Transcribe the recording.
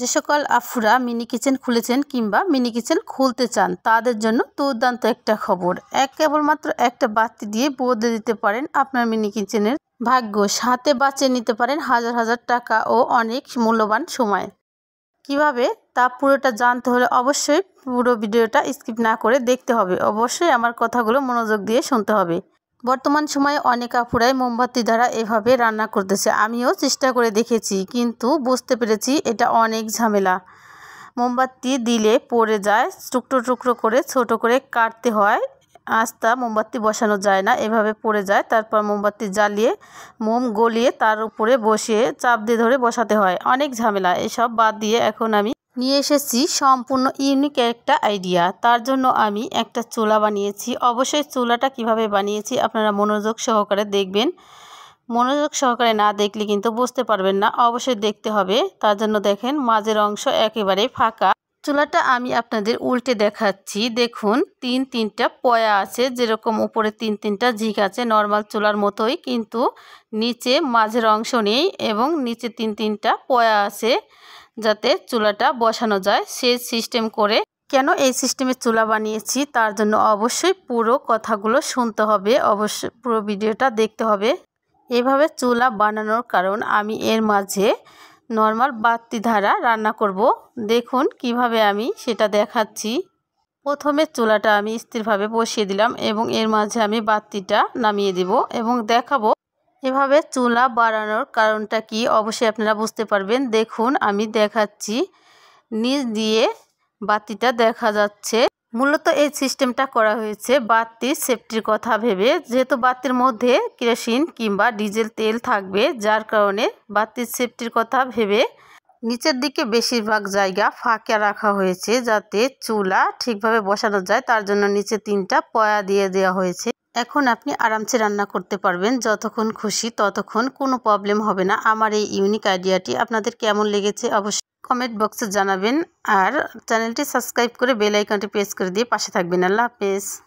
যে সকল আফুরা mini kitchen খুলেছেন কিংবা মিনি কিচেন খুলতে চান তাদের জন্য দুর্দান্ত একটা খবর এক কেবলমাত্র একটা বাতি দিয়ে বদলে দিতে পারেন আপনার মিনি কিচেনের ভাগ্য সাথে বাঁচিয়ে নিতে পারেন হাজার হাজার টাকা ও অনেক মূল্যবান সময় কিভাবে তা পুরোটা জানতে হলে অবশ্যই পুরো ভিডিওটা স্কিপ না করে দেখতে হবে অবশ্যই আমার কথাগুলো মনোযোগ দিয়ে শুনতে হবে বর্তমান সময়ে অনেক আপুরাই মোমবাতি দ্বারা এভাবে রান্না করতেছে আমিও চেষ্টা করে দেখেছি কিন্তু বুঝতে পেরেছি এটা অনেক ঝামেলা মোমবাতি দিলে পড়ে যায় টুকরো টুকরো করে ছোট করে কাটতে হয় আস্তা মোমবাতি বসানো যায় না এভাবে পড়ে যায় তারপর মোমবাতি জ্বালিয়ে মোম গলিয়ে তার উপরে বসিয়ে চাপ দিয়ে ধরে বসাতে হয় অনেক ঝামেলা এসব বাদ দিয়ে এখন আমি নিয়ে এসেছি সম্পূর্ণ ইউনিক একটা আইডিয়া তার জন্য আমি একটা চুলা বানিয়েছি অবশ্যই চুলাটা কিভাবে বানিয়েছি আপনারা মনোযোগ সহকারে দেখবেন মনোযোগ সহকারে না দেখলে কিন্তু বুঝতে পারবেন না অবশ্যই দেখতে হবে তার জন্য দেখেন মাঝের অংশ একেবারে ফাঁকা চুলাটা আমি আপনাদের উল্টে দেখাচ্ছি দেখুন তিন তিনটা পয়া আছে যেরকম উপরে তিন তিনটা ঝিক আছে নর্মাল চুলার মতোই কিন্তু নিচে মাঝের অংশ নেই এবং নিচে তিন তিনটা পয়া আছে যাতে চুলাটা বসানো যায় সে সিস্টেম করে কেন এই সিস্টেমে চুলা বানিয়েছি তার জন্য অবশ্যই পুরো কথাগুলো শুনতে হবে অবশ্যই পুরো ভিডিওটা দেখতে হবে এভাবে চুলা বানানোর কারণ আমি এর মাঝে নর্মাল বাতি ধারা রান্না করব দেখুন কিভাবে আমি সেটা দেখাচ্ছি প্রথমে চুলাটা আমি স্থিরভাবে বসিয়ে দিলাম এবং এর মাঝে আমি বাতিটা নামিয়ে দিব এবং দেখাবো এভাবে চুলা বাড়ানোর কারণটা কি অবশ্যই আপনারা বুঝতে পারবেন দেখুন আমি দেখাচ্ছি নিচ দিয়ে বাতিটা দেখা যাচ্ছে মূলত এই সিস্টেমটা করা হয়েছে বাতির সেফটির কথা ভেবে যেহেতু বাতির মধ্যে কেরোসিন কিংবা ডিজেল তেল থাকবে যার কারণে বাতির সেফটির কথা ভেবে নিচের দিকে বেশিরভাগ জায়গা ফাঁকা রাখা হয়েছে যাতে চুলা ঠিকভাবে বসানো যায় তার জন্য নিচে তিনটা পয়া দিয়ে দেওয়া হয়েছে এখন আপনি আরামসে রান্না করতে পারবেন যতক্ষণ খুশি ততক্ষণ কোনো প্রবলেম হবে না আমার এই ইউনিক আইডিয়াটি আপনাদের কেমন লেগেছে অবশ্যই কমেন্ট বক্সে জানাবেন আর চ্যানেলটি সাবস্ক্রাইব করে বেল আইকনটি প্রেস করে দিয়ে পাশে থাকবেন আল্লাহ হাফেজ